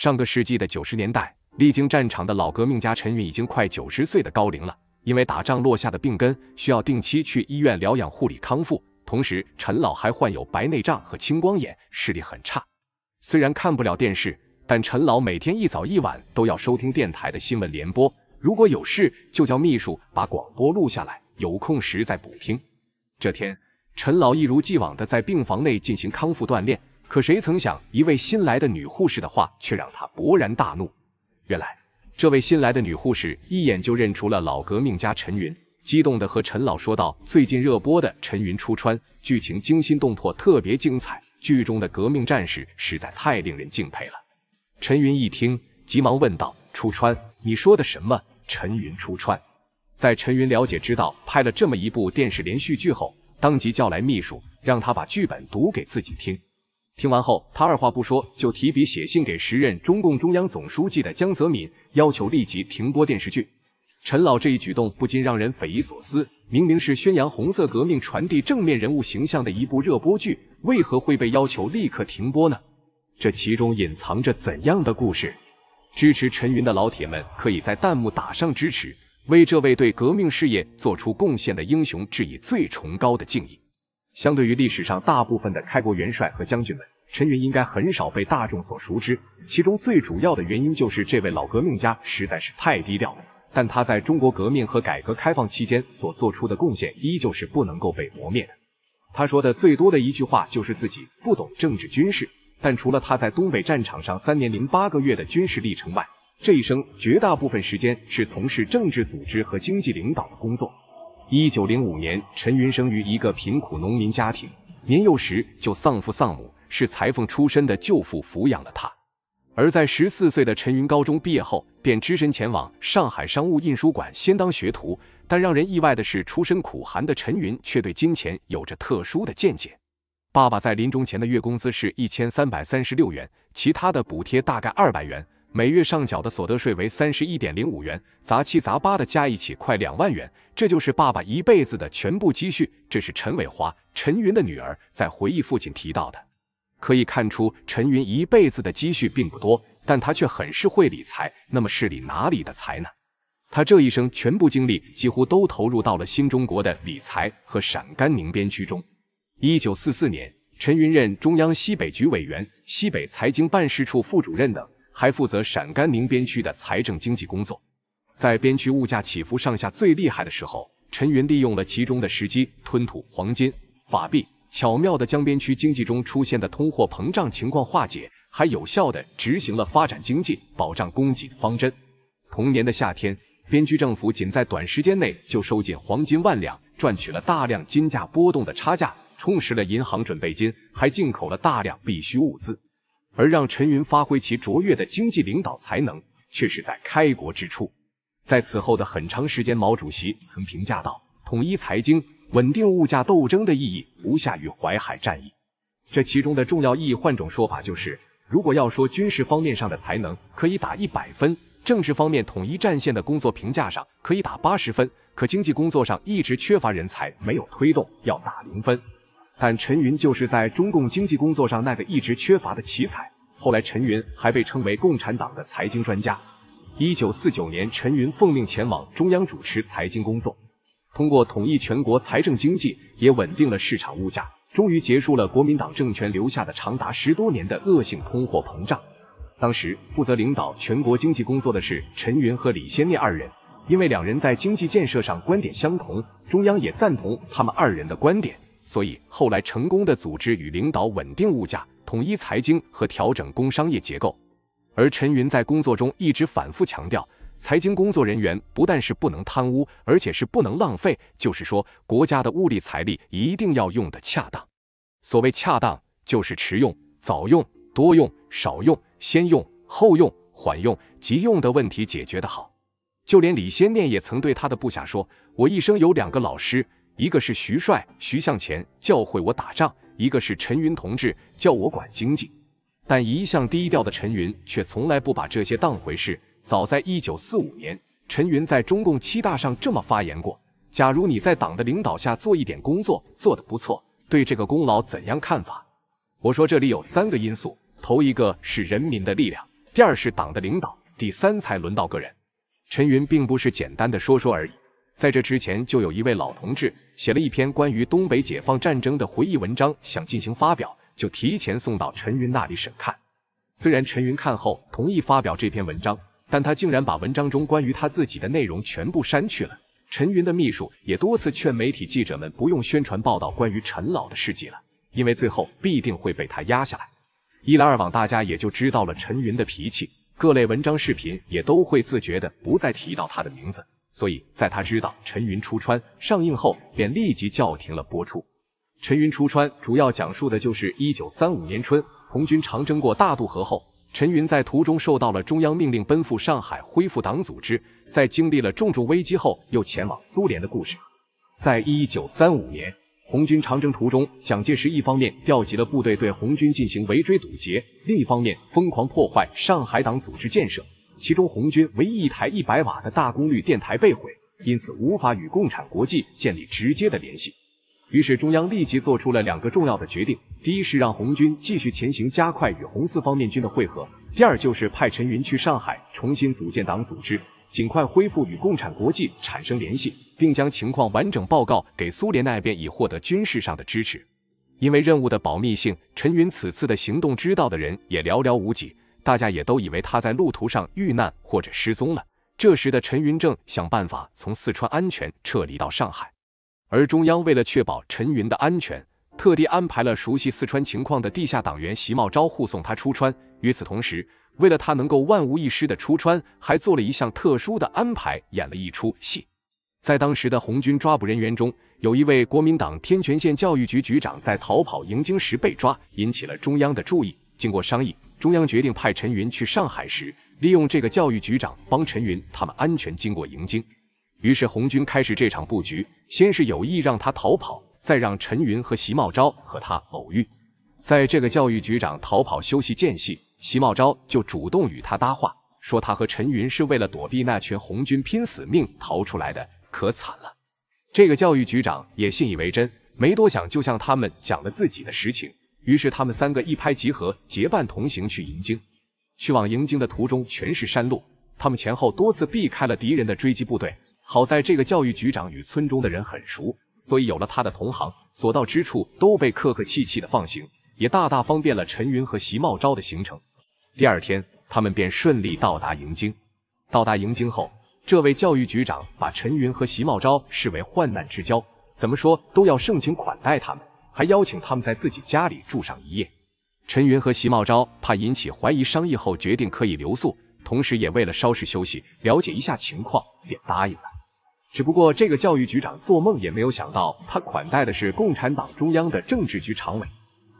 上个世纪的九十年代，历经战场的老革命家陈云已经快九十岁的高龄了。因为打仗落下的病根，需要定期去医院疗养、护理、康复。同时，陈老还患有白内障和青光眼，视力很差。虽然看不了电视，但陈老每天一早一晚都要收听电台的新闻联播。如果有事，就叫秘书把广播录下来，有空时再补听。这天，陈老一如既往的在病房内进行康复锻炼。可谁曾想，一位新来的女护士的话却让他勃然大怒。原来，这位新来的女护士一眼就认出了老革命家陈云，激动地和陈老说道：“最近热播的《陈云出川》剧情惊心动魄，特别精彩，剧中的革命战士实在太令人敬佩了。”陈云一听，急忙问道：“出川，你说的什么？”《陈云出川》在陈云了解知道拍了这么一部电视连续剧后，当即叫来秘书，让他把剧本读给自己听。听完后，他二话不说就提笔写信给时任中共中央总书记的江泽民，要求立即停播电视剧。陈老这一举动不禁让人匪夷所思：明明是宣扬红色革命、传递正面人物形象的一部热播剧，为何会被要求立刻停播呢？这其中隐藏着怎样的故事？支持陈云的老铁们可以在弹幕打上支持，为这位对革命事业做出贡献的英雄致以最崇高的敬意。相对于历史上大部分的开国元帅和将军们，陈云应该很少被大众所熟知。其中最主要的原因就是这位老革命家实在是太低调了。但他在中国革命和改革开放期间所做出的贡献，依旧是不能够被磨灭的。他说的最多的一句话就是自己不懂政治军事。但除了他在东北战场上三年零八个月的军事历程外，这一生绝大部分时间是从事政治组织和经济领导的工作。一九零五年，陈云生于一个贫苦农民家庭，年幼时就丧父丧母，是裁缝出身的舅父抚养了他。而在十四岁的陈云高中毕业后，便只身前往上海商务印书馆先当学徒。但让人意外的是，出身苦寒的陈云却对金钱有着特殊的见解。爸爸在临终前的月工资是一千三百三十六元，其他的补贴大概二百元。每月上缴的所得税为三十一点零五元，杂七杂八的加一起快两万元，这就是爸爸一辈子的全部积蓄。这是陈伟华、陈云的女儿在回忆父亲提到的。可以看出，陈云一辈子的积蓄并不多，但他却很是会理财。那么，是里哪里的财呢？他这一生全部精力几乎都投入到了新中国的理财和陕甘宁边区中。一九四四年，陈云任中央西北局委员、西北财经办事处副主任等。还负责陕甘宁边区的财政经济工作，在边区物价起伏上下最厉害的时候，陈云利用了其中的时机，吞吐黄金法币，巧妙的将边区经济中出现的通货膨胀情况化解，还有效的执行了发展经济、保障供给的方针。同年的夏天，边区政府仅在短时间内就收紧黄金万两，赚取了大量金价波动的差价，充实了银行准备金，还进口了大量必需物资。而让陈云发挥其卓越的经济领导才能，却是在开国之初。在此后的很长时间，毛主席曾评价道：“统一财经、稳定物价斗争的意义，不下于淮海战役。”这其中的重要意义，换种说法就是：如果要说军事方面上的才能，可以打一百分；政治方面统一战线的工作评价上，可以打八十分；可经济工作上一直缺乏人才，没有推动，要打零分。但陈云就是在中共经济工作上那个一直缺乏的奇才。后来，陈云还被称为共产党的财经专家。一九四九年，陈云奉命前往中央主持财经工作，通过统一全国财政经济，也稳定了市场物价，终于结束了国民党政权留下的长达十多年的恶性通货膨胀。当时负责领导全国经济工作的是陈云和李先念二人，因为两人在经济建设上观点相同，中央也赞同他们二人的观点。所以后来成功的组织与领导稳定物价、统一财经和调整工商业结构。而陈云在工作中一直反复强调，财经工作人员不但是不能贪污，而且是不能浪费，就是说国家的物力财力一定要用的恰当。所谓恰当，就是迟用、早用、多用、少用、先用、后用、缓用、急用的问题解决得好。就连李先念也曾对他的部下说：“我一生有两个老师。”一个是徐帅，徐向前教会我打仗；一个是陈云同志，叫我管经济。但一向低调的陈云却从来不把这些当回事。早在一九四五年，陈云在中共七大上这么发言过：“假如你在党的领导下做一点工作，做得不错，对这个功劳怎样看法？”我说：“这里有三个因素，头一个是人民的力量，第二是党的领导，第三才轮到个人。”陈云并不是简单的说说而已。在这之前，就有一位老同志写了一篇关于东北解放战争的回忆文章，想进行发表，就提前送到陈云那里审看。虽然陈云看后同意发表这篇文章，但他竟然把文章中关于他自己的内容全部删去了。陈云的秘书也多次劝媒体记者们不用宣传报道关于陈老的事迹了，因为最后必定会被他压下来。一来二往，大家也就知道了陈云的脾气，各类文章、视频也都会自觉的不再提到他的名字。所以，在他知道《陈云出川》上映后，便立即叫停了播出。《陈云出川》主要讲述的就是1935年春，红军长征过大渡河后，陈云在途中受到了中央命令，奔赴上海恢复党组织，在经历了重重危机后，又前往苏联的故事。在1935年，红军长征途中，蒋介石一方面调集了部队对红军进行围追堵截，另一方面疯狂破坏上海党组织建设。其中，红军唯一一台一百瓦的大功率电台被毁，因此无法与共产国际建立直接的联系。于是，中央立即做出了两个重要的决定：第一是让红军继续前行，加快与红四方面军的会合；第二就是派陈云去上海，重新组建党组织，尽快恢复与共产国际产生联系，并将情况完整报告给苏联那边，以获得军事上的支持。因为任务的保密性，陈云此次的行动知道的人也寥寥无几。大家也都以为他在路途上遇难或者失踪了。这时的陈云正想办法从四川安全撤离到上海，而中央为了确保陈云的安全，特地安排了熟悉四川情况的地下党员席茂昭护送他出川。与此同时，为了他能够万无一失的出川，还做了一项特殊的安排，演了一出戏。在当时的红军抓捕人员中，有一位国民党天全县教育局局长在逃跑营京时被抓，引起了中央的注意。经过商议，中央决定派陈云去上海时，利用这个教育局长帮陈云他们安全经过营京。于是红军开始这场布局，先是有意让他逃跑，再让陈云和席茂昭和他偶遇。在这个教育局长逃跑休息间隙，席茂昭就主动与他搭话，说他和陈云是为了躲避那群红军拼死命逃出来的，可惨了。这个教育局长也信以为真，没多想就向他们讲了自己的实情。于是他们三个一拍即合，结伴同行去迎京。去往迎京的途中全是山路，他们前后多次避开了敌人的追击部队。好在这个教育局长与村中的人很熟，所以有了他的同行，所到之处都被客客气气的放行，也大大方便了陈云和席茂昭的行程。第二天，他们便顺利到达迎京。到达迎京后，这位教育局长把陈云和席茂昭视为患难之交，怎么说都要盛情款待他们。还邀请他们在自己家里住上一夜。陈云和席茂昭怕引起怀疑，商议后决定可以留宿，同时也为了稍事休息，了解一下情况，便答应了。只不过这个教育局长做梦也没有想到，他款待的是共产党中央的政治局常委。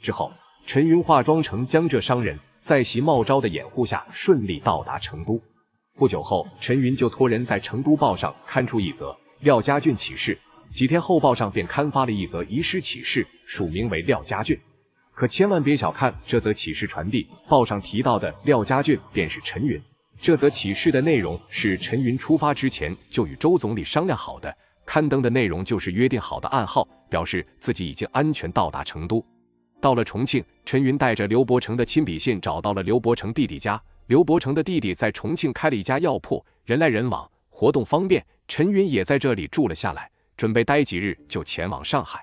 之后，陈云化妆成江浙商人，在席茂昭的掩护下，顺利到达成都。不久后，陈云就托人在《成都报》上刊出一则廖家俊启事。几天后，报上便刊发了一则遗失启事，署名为廖家俊。可千万别小看这则启事，传递报上提到的廖家俊便是陈云。这则启事的内容是陈云出发之前就与周总理商量好的，刊登的内容就是约定好的暗号，表示自己已经安全到达成都。到了重庆，陈云带着刘伯承的亲笔信找到了刘伯承弟弟家。刘伯承的弟弟在重庆开了一家药铺，人来人往，活动方便。陈云也在这里住了下来。准备待几日就前往上海，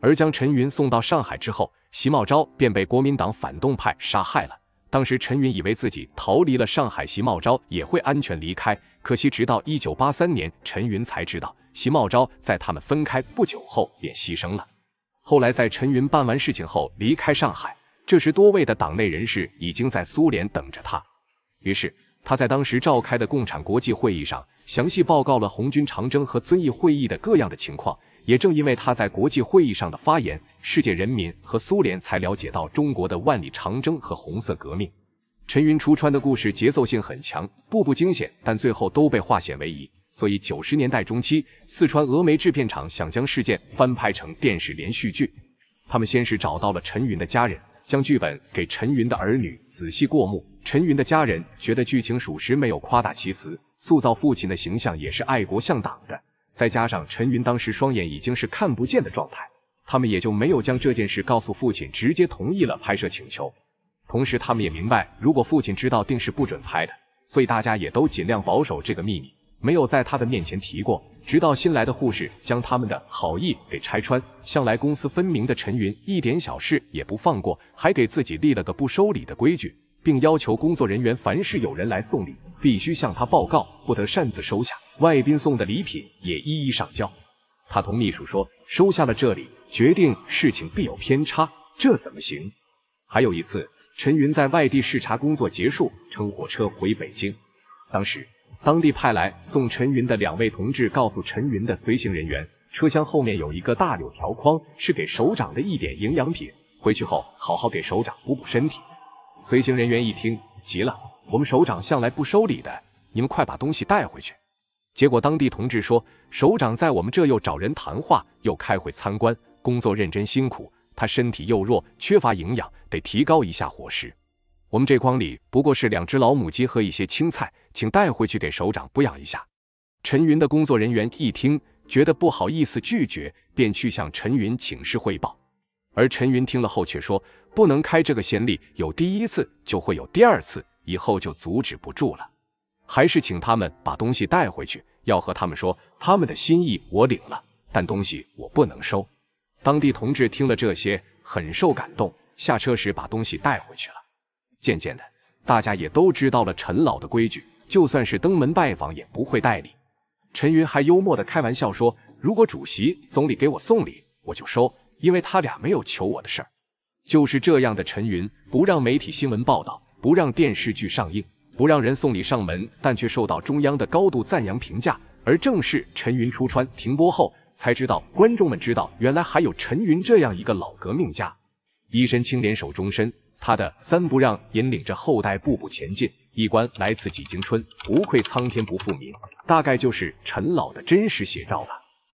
而将陈云送到上海之后，席茂昭便被国民党反动派杀害了。当时陈云以为自己逃离了上海，席茂昭也会安全离开，可惜直到1983年，陈云才知道席茂昭在他们分开不久后便牺牲了。后来在陈云办完事情后离开上海，这时多位的党内人士已经在苏联等着他，于是。他在当时召开的共产国际会议上，详细报告了红军长征和遵义会议的各样的情况。也正因为他在国际会议上的发言，世界人民和苏联才了解到中国的万里长征和红色革命。陈云出川的故事节奏性很强，步步惊险，但最后都被化险为夷。所以九十年代中期，四川峨眉制片厂想将事件翻拍成电视连续剧。他们先是找到了陈云的家人，将剧本给陈云的儿女仔细过目。陈云的家人觉得剧情属实，没有夸大其词，塑造父亲的形象也是爱国向党的。再加上陈云当时双眼已经是看不见的状态，他们也就没有将这件事告诉父亲，直接同意了拍摄请求。同时，他们也明白，如果父亲知道，定是不准拍的。所以，大家也都尽量保守这个秘密，没有在他的面前提过。直到新来的护士将他们的好意给拆穿，向来公私分明的陈云一点小事也不放过，还给自己立了个不收礼的规矩。并要求工作人员，凡是有人来送礼，必须向他报告，不得擅自收下外宾送的礼品，也一一上交。他同秘书说：“收下了这里，决定事情必有偏差，这怎么行？”还有一次，陈云在外地视察工作结束，乘火车回北京。当时，当地派来送陈云的两位同志告诉陈云的随行人员，车厢后面有一个大柳条筐，是给首长的一点营养品，回去后好好给首长补补身体。随行人员一听急了：“我们首长向来不收礼的，你们快把东西带回去。”结果当地同志说：“首长在我们这又找人谈话，又开会参观，工作认真辛苦。他身体又弱，缺乏营养，得提高一下伙食。我们这筐里不过是两只老母鸡和一些青菜，请带回去给首长补养一下。”陈云的工作人员一听，觉得不好意思拒绝，便去向陈云请示汇报。而陈云听了后却说：“不能开这个先例，有第一次就会有第二次，以后就阻止不住了。还是请他们把东西带回去，要和他们说，他们的心意我领了，但东西我不能收。”当地同志听了这些，很受感动，下车时把东西带回去了。渐渐的，大家也都知道了陈老的规矩，就算是登门拜访，也不会带礼。陈云还幽默的开玩笑说：“如果主席、总理给我送礼，我就收。”因为他俩没有求我的事儿，就是这样的陈云，不让媒体新闻报道，不让电视剧上映，不让人送礼上门，但却受到中央的高度赞扬评价。而正是陈云出川停播后，才知道观众们知道，原来还有陈云这样一个老革命家，一身清廉守终身。他的三不让引领着后代步步前进，一官来此几经春，不愧苍天不负民。大概就是陈老的真实写照了。